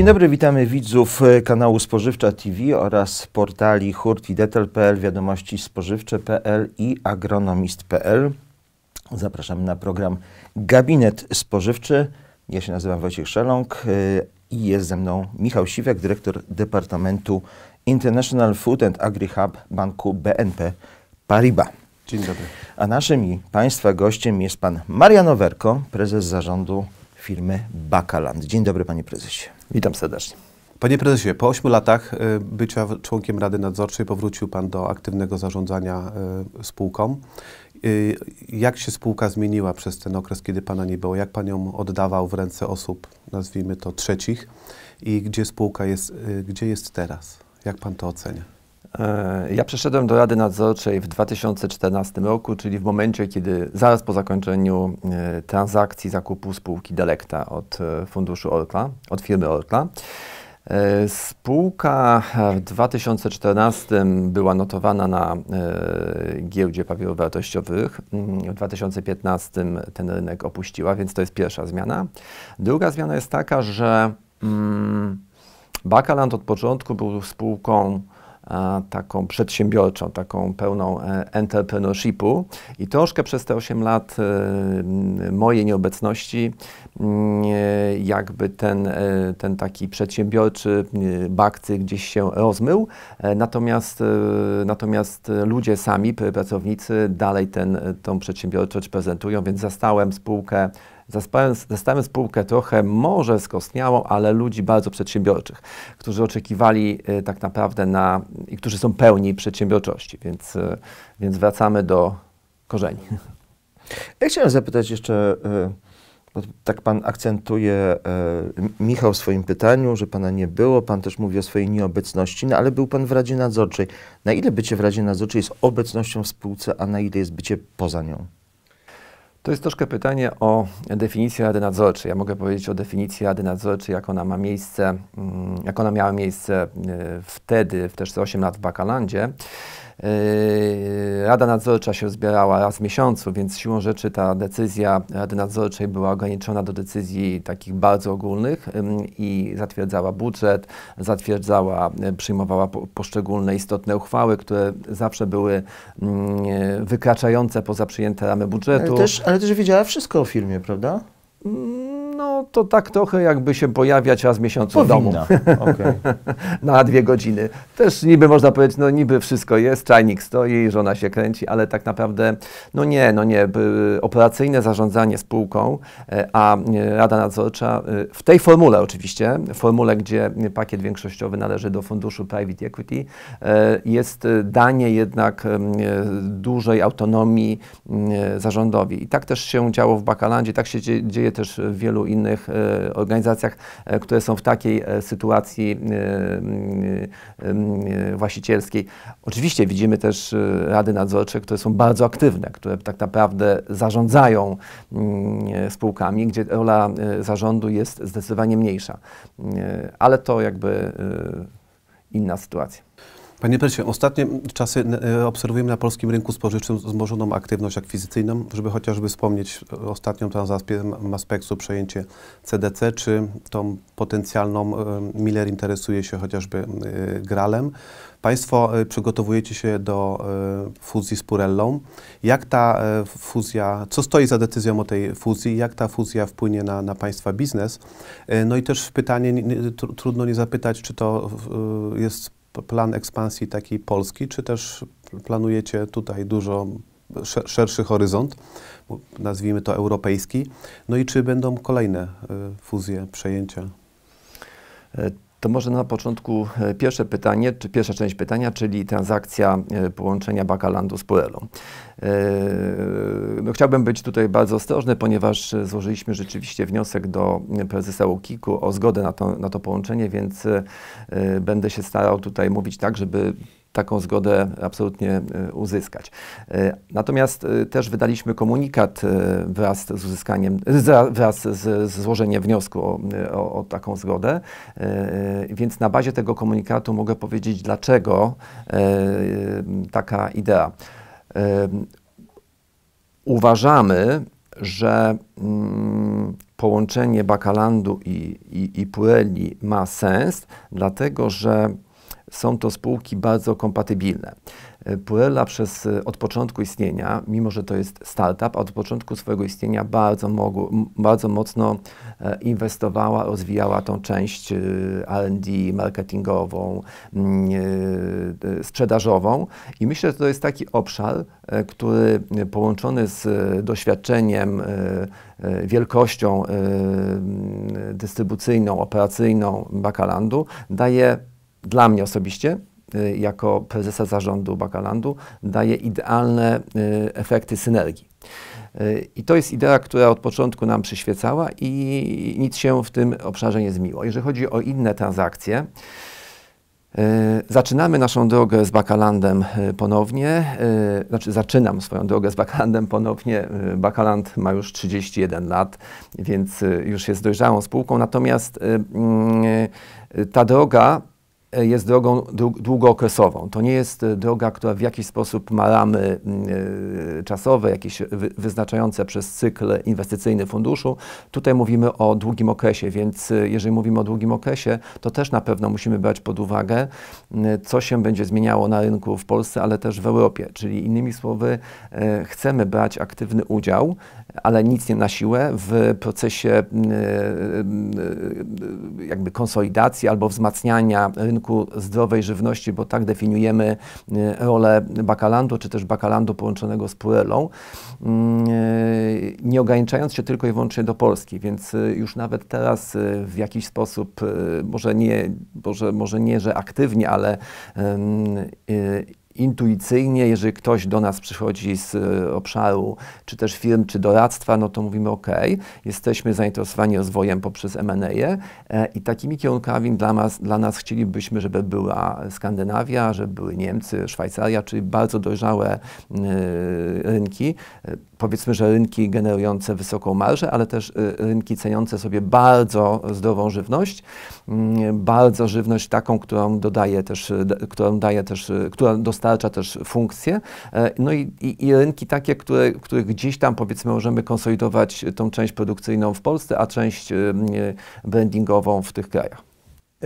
Dzień dobry, witamy widzów e, kanału Spożywcza TV oraz portali hurtwidetel.pl, wiadomości spożywcze.pl i agronomist.pl. Zapraszamy na program Gabinet Spożywczy. Ja się nazywam Wojciech Szeląg e, i jest ze mną Michał Siwek, dyrektor Departamentu International Food and Agri-Hub Banku BNP Paribas. Dzień dobry. A naszym i Państwa gościem jest pan Marian Owerko, prezes zarządu firmy Bakaland. Dzień dobry, panie prezesie. Witam serdecznie. Panie prezesie, po 8 latach e, bycia członkiem Rady Nadzorczej powrócił pan do aktywnego zarządzania e, spółką. E, jak się spółka zmieniła przez ten okres, kiedy pana nie było? Jak pan ją oddawał w ręce osób, nazwijmy to trzecich? I gdzie spółka jest, gdzie jest teraz? Jak pan to ocenia? E, ja przeszedłem do Rady Nadzorczej w 2014 roku, czyli w momencie, kiedy zaraz po zakończeniu e, transakcji zakupu spółki Delecta od e, funduszu Orkla, od firmy Orkla. Spółka w 2014 była notowana na giełdzie papierów wartościowych. W 2015 ten rynek opuściła, więc to jest pierwsza zmiana. Druga zmiana jest taka, że mm, Bakaland od początku był spółką taką przedsiębiorczą, taką pełną e, entrepreneurshipu i troszkę przez te 8 lat e, mojej nieobecności e, jakby ten, ten taki przedsiębiorczy bakcy gdzieś się rozmył, natomiast, natomiast ludzie sami, pracownicy dalej ten, tą przedsiębiorczość prezentują, więc zastałem spółkę Zastałem, spółkę trochę może skostniałą, ale ludzi bardzo przedsiębiorczych, którzy oczekiwali y, tak naprawdę na i którzy są pełni przedsiębiorczości, więc, y, więc wracamy do korzeni. Ja chciałem zapytać jeszcze. Y, bo tak pan akcentuje Michał w swoim pytaniu, że pana nie było, pan też mówi o swojej nieobecności, no ale był pan w Radzie Nadzorczej. Na ile bycie w Radzie Nadzorczej jest obecnością w spółce, a na ile jest bycie poza nią? To jest troszkę pytanie o definicję Rady Nadzorczej. Ja mogę powiedzieć o definicji Rady Nadzorczej, jak ona ma miejsce, mm, jak ona miała miejsce y, wtedy, w też 8 lat w Bakalandzie. Yy, Rada Nadzorcza się zbierała raz w miesiącu, więc siłą rzeczy ta decyzja Rady Nadzorczej była ograniczona do decyzji takich bardzo ogólnych i zatwierdzała budżet, zatwierdzała, y, przyjmowała poszczególne istotne uchwały, które zawsze były mm, y, wykraczające poza przyjęte ramy budżetu. Ale też, ale też wiedziała wszystko o firmie, prawda? Mm, no to tak trochę jakby się pojawiać raz w miesiącu Powinna. w domu. Okay. Na dwie godziny. Też niby można powiedzieć, no niby wszystko jest, czajnik stoi, żona się kręci, ale tak naprawdę, no nie, no nie. Operacyjne zarządzanie spółką, e, a e, Rada Nadzorcza e, w tej formule oczywiście, formule, gdzie pakiet większościowy należy do funduszu private equity, jest danie jednak dużej autonomii zarządowi. I tak też się działo w Bakalandzie, tak się dzieje też w wielu innych e, organizacjach, e, które są w takiej e, sytuacji właścicielskiej. Oczywiście widzimy też rady nadzorcze, które są bardzo aktywne, które tak naprawdę zarządzają mm, spółkami, gdzie rola zarządu jest zdecydowanie mniejsza. Ale to jakby inna sytuacja. Panie prezesie, ostatnie czasy e, obserwujemy na polskim rynku spożywczym zmożoną aktywność akwizycyjną, żeby chociażby wspomnieć e, ostatnią transakcję Maspeksu, przejęcie CDC, czy tą potencjalną, e, Miller interesuje się chociażby Gralem. Państwo przygotowujecie się do fuzji z Purellą. Jak ta fuzja, co stoi za decyzją o tej fuzji, jak ta fuzja wpłynie na, na Państwa biznes? No i też pytanie, trudno nie zapytać, czy to jest plan ekspansji takiej Polski, czy też planujecie tutaj dużo szerszy horyzont, nazwijmy to europejski? No i czy będą kolejne y, fuzje, przejęcia? E, to może na początku e, pierwsze pytanie, czy pierwsza część pytania, czyli transakcja e, połączenia Bakalandu z Puelą. E, no, chciałbym być tutaj bardzo ostrożny, ponieważ złożyliśmy rzeczywiście wniosek do prezesa Łukiku o zgodę na to, na to połączenie, więc będę się starał tutaj mówić tak, żeby taką zgodę absolutnie e, uzyskać. E, natomiast e, też wydaliśmy komunikat wraz z uzyskaniem, wraz z złożeniem wniosku o, o, o, taką zgodę, więc na bazie tego komunikatu mogę powiedzieć, dlaczego taka idea. Uważamy, że mm, połączenie bakalandu i, i, i ma sens, dlatego że są to spółki bardzo kompatybilne. Purella przez y, od początku istnienia, mimo że to jest startup, od początku swojego istnienia bardzo, mogło, bardzo mocno e, inwestowała, rozwijała tą część y, R&D marketingową, mm, e, sprzedażową i myślę, że to jest taki obszar, e, który połączony z doświadczeniem, wielkością dystrybucyjną, operacyjną Bakalandu daje dla mnie osobiście, y, jako prezesa zarządu Bakalandu, daje idealne y, efekty synergii. Y, I to jest idea, która od początku nam przyświecała i nic się w tym obszarze nie zmiło. Jeżeli chodzi o inne transakcje, Zaczynamy naszą drogę z Bakalandem ponownie, znaczy zaczynam swoją drogę z Bakalandem ponownie. Bakaland ma już 31 lat, więc już jest dojrzałą spółką, natomiast mm, ta droga jest drogą długookresową. To nie jest e, droga, która w jakiś sposób ma ramy mm, e, czasowe, jakieś wyznaczające przez cykl inwestycyjny funduszu. Tutaj mówimy o długim okresie, więc e, jeżeli mówimy o długim okresie, to też na pewno musimy brać pod uwagę, mm, co się będzie zmieniało na rynku w Polsce, ale też w Europie. Czyli innymi słowy, chcemy brać aktywny udział, ale nic nie na siłę w procesie mm, jakby konsolidacji albo wzmacniania rynku kierunku zdrowej żywności, bo tak definiujemy e, rolę bakalandu, czy też bakalandu połączonego z purelą, mm, e, nie ograniczając się tylko i wyłącznie do Polski, więc e, już nawet teraz w jakiś sposób, może nie, może, może nie, że aktywnie, ale intuicyjnie, jeżeli ktoś do nas przychodzi z e, obszaru czy też firm, czy doradztwa, no to mówimy OK, jesteśmy zainteresowani rozwojem poprzez M&A e, i takimi kierunkami dla nas, dla nas chcielibyśmy, żeby była Skandynawia, żeby były Niemcy, Szwajcaria, czyli bardzo dojrzałe e, rynki powiedzmy, że rynki generujące wysoką marżę, ale też y, rynki ceniące sobie bardzo zdrową żywność, mm, bardzo żywność taką, którą dodaje też, y, którą daje też, y, która dostarcza też funkcje, e, no i, i, i rynki takie, które, których gdzieś tam powiedzmy możemy konsolidować tą część produkcyjną w Polsce, a część brandingową w tych krajach.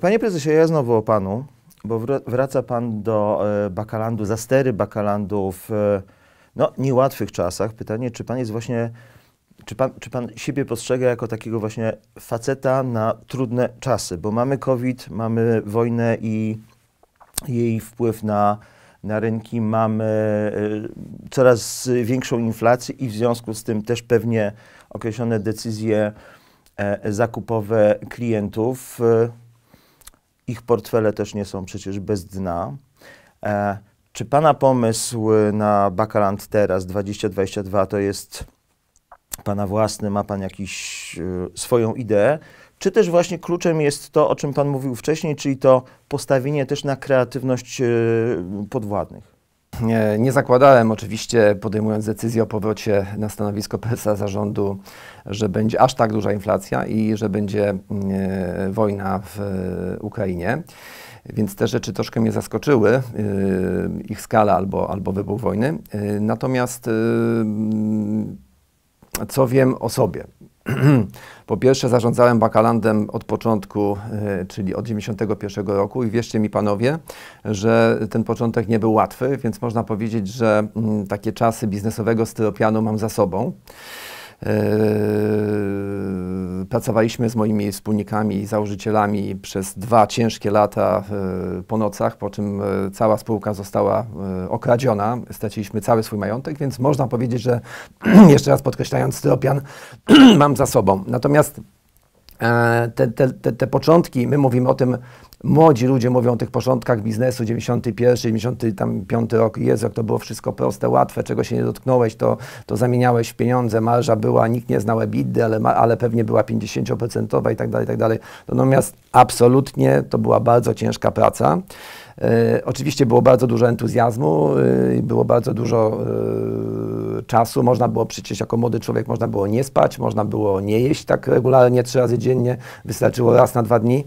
Panie prezesie, ja znowu o panu, bo wraca pan do e, bakalandu, za stery bakalandów e, no, niełatwych czasach. Pytanie, czy pan jest właśnie, czy pan, czy pan siebie postrzega jako takiego właśnie faceta na trudne czasy? Bo mamy COVID, mamy wojnę i jej wpływ na, na rynki, mamy e, coraz większą inflację i w związku z tym też pewnie określone decyzje e, zakupowe klientów. E, ich portfele też nie są przecież bez dna. Czy Pana pomysł na Bakalant teraz 2022 to jest Pana własny, ma Pan jakiś e, swoją ideę? Czy też właśnie kluczem jest to, o czym Pan mówił wcześniej, czyli to postawienie też na kreatywność e, podwładnych? Nie, nie zakładałem oczywiście, podejmując decyzję o powrocie na stanowisko PSA zarządu, że będzie aż tak duża inflacja i że będzie e, wojna w e, Ukrainie. Więc te rzeczy troszkę mnie zaskoczyły, e, ich skala albo, albo wybuch wojny. E, natomiast e, co wiem o sobie? po pierwsze zarządzałem bakalandem od początku, e, czyli od 91 roku i wierzcie mi panowie, że ten początek nie był łatwy, więc można powiedzieć, że mm, takie czasy biznesowego styropianu mam za sobą. Yy, pracowaliśmy z moimi wspólnikami i założycielami przez dwa ciężkie lata yy, po nocach, po czym yy, cała spółka została okradziona. Straciliśmy cały swój majątek, więc można powiedzieć, że jeszcze raz podkreślając, styropian mam za sobą. Natomiast te, te, te, te początki, my mówimy o tym, Młodzi ludzie mówią o tych początkach biznesu, 91, 95 rok, jest, jak to było wszystko proste, łatwe, czego się nie dotknąłeś, to, to zamieniałeś w pieniądze, marża była, nikt nie znał EBITDA, ale, ale pewnie była 50% i tak dalej, tak dalej. Natomiast absolutnie to była bardzo ciężka praca. E, oczywiście było bardzo dużo entuzjazmu, e, było bardzo dużo e, czasu, można było przecież jako młody człowiek, można było nie spać, można było nie jeść tak regularnie trzy razy dziennie, wystarczyło raz na dwa dni.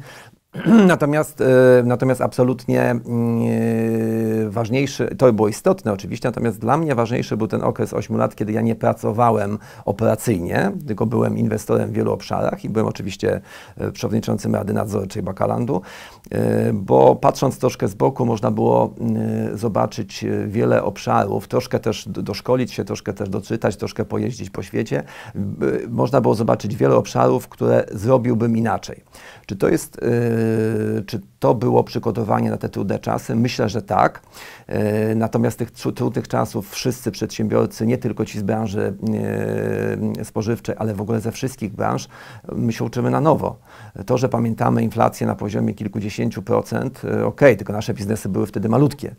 Natomiast, e, natomiast absolutnie mm, e, ważniejszy, to było istotne oczywiście, natomiast dla mnie ważniejszy był ten okres 8 lat, kiedy ja nie pracowałem operacyjnie, tylko byłem inwestorem w wielu obszarach i byłem oczywiście e, przewodniczącym Rady Nadzorczej Bakalandu, bo patrząc troszkę z boku można było zobaczyć wiele obszarów, troszkę też doszkolić się, troszkę też doczytać, troszkę pojeździć po świecie. Można było zobaczyć wiele obszarów, które zrobiłbym inaczej. Czy to jest Y, czy to było przygotowanie na te trudne czasy? Myślę, że tak. Y, natomiast tych trudnych czasów wszyscy przedsiębiorcy, nie tylko ci z branży y, spożywczej, ale w ogóle ze wszystkich branż, my się uczymy na nowo. To, że pamiętamy inflację na poziomie kilkudziesięciu procent, okej, okay, tylko nasze biznesy były wtedy malutkie.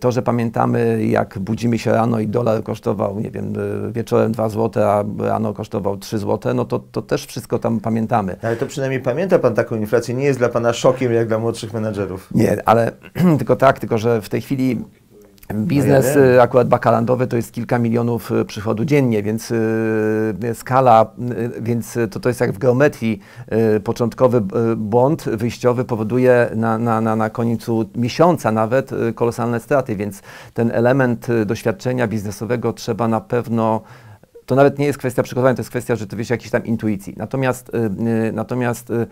To, że pamiętamy, jak budzimy się rano i dolar kosztował, nie wiem, wieczorem 2 zł, a rano kosztował 3 zł, no to, to też wszystko tam pamiętamy. Ale to przynajmniej pamięta Pan taką inflację, nie jest dla Pana szokiem jak dla młodszych menedżerów. Nie, ale tylko tak, tylko że w tej chwili Biznes no ja y, akurat bakalandowy to jest kilka milionów y, przychodu dziennie, więc y, skala, więc to, to jest jak w geometrii. początkowy błąd wyjściowy powoduje na, na, na, na końcu miesiąca nawet kolosalne straty, więc ten element doświadczenia biznesowego trzeba na pewno to nawet nie jest kwestia przygotowania, to jest kwestia rzeczywiście jakiejś tam intuicji. Natomiast, y, y, natomiast, y,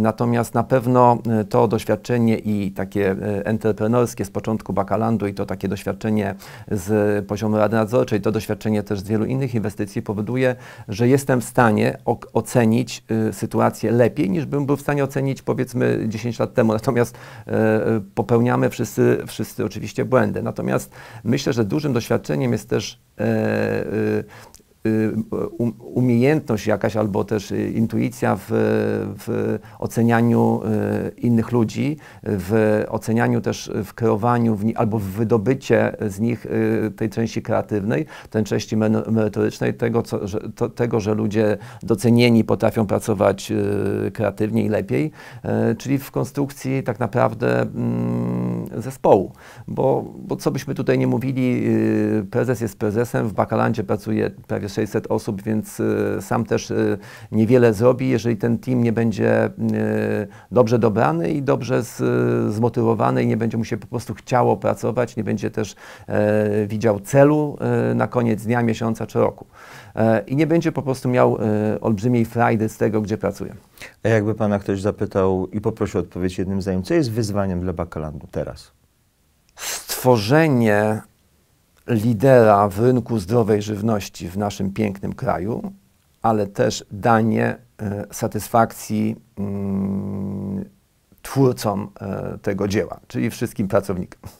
natomiast na pewno to doświadczenie i takie entrepreneurskie z początku bakalandu i to takie doświadczenie z poziomu Rady Nadzorczej, to doświadczenie też z wielu innych inwestycji powoduje, że jestem w stanie ocenić sytuację lepiej niż bym był w stanie ocenić powiedzmy 10 lat temu. Natomiast popełniamy wszyscy, wszyscy oczywiście błędy. Natomiast myślę, że dużym doświadczeniem jest też uh, Y, um, umiejętność jakaś albo też y, intuicja w, w ocenianiu y, innych ludzi, w ocenianiu też, w kierowaniu w albo w wydobycie z nich tej części kreatywnej, tej części merytorycznej, tego, co, że, to, tego, że ludzie docenieni potrafią pracować kreatywnie i lepiej, czyli w konstrukcji tak naprawdę mm, zespołu. Bo, bo co byśmy tutaj nie mówili, prezes jest prezesem, w Bakalandzie pracuje prawie 600 osób, więc y, sam też y, niewiele zrobi, jeżeli ten team nie będzie y, dobrze dobrany i dobrze zmotywowany i nie będzie mu się po prostu chciało pracować, nie będzie też e, widział celu e, na koniec dnia, miesiąca czy roku. E, I nie będzie po prostu miał olbrzymiej frajdy z tego, gdzie pracuje. A jakby Pana ktoś zapytał i poprosił o odpowiedź jednym zdaniem, co jest wyzwaniem dla Bakalandu teraz? Stworzenie lidera w rynku zdrowej żywności w naszym pięknym kraju, ale też danie e, satysfakcji mm, twórcom e, tego dzieła, czyli wszystkim pracownikom.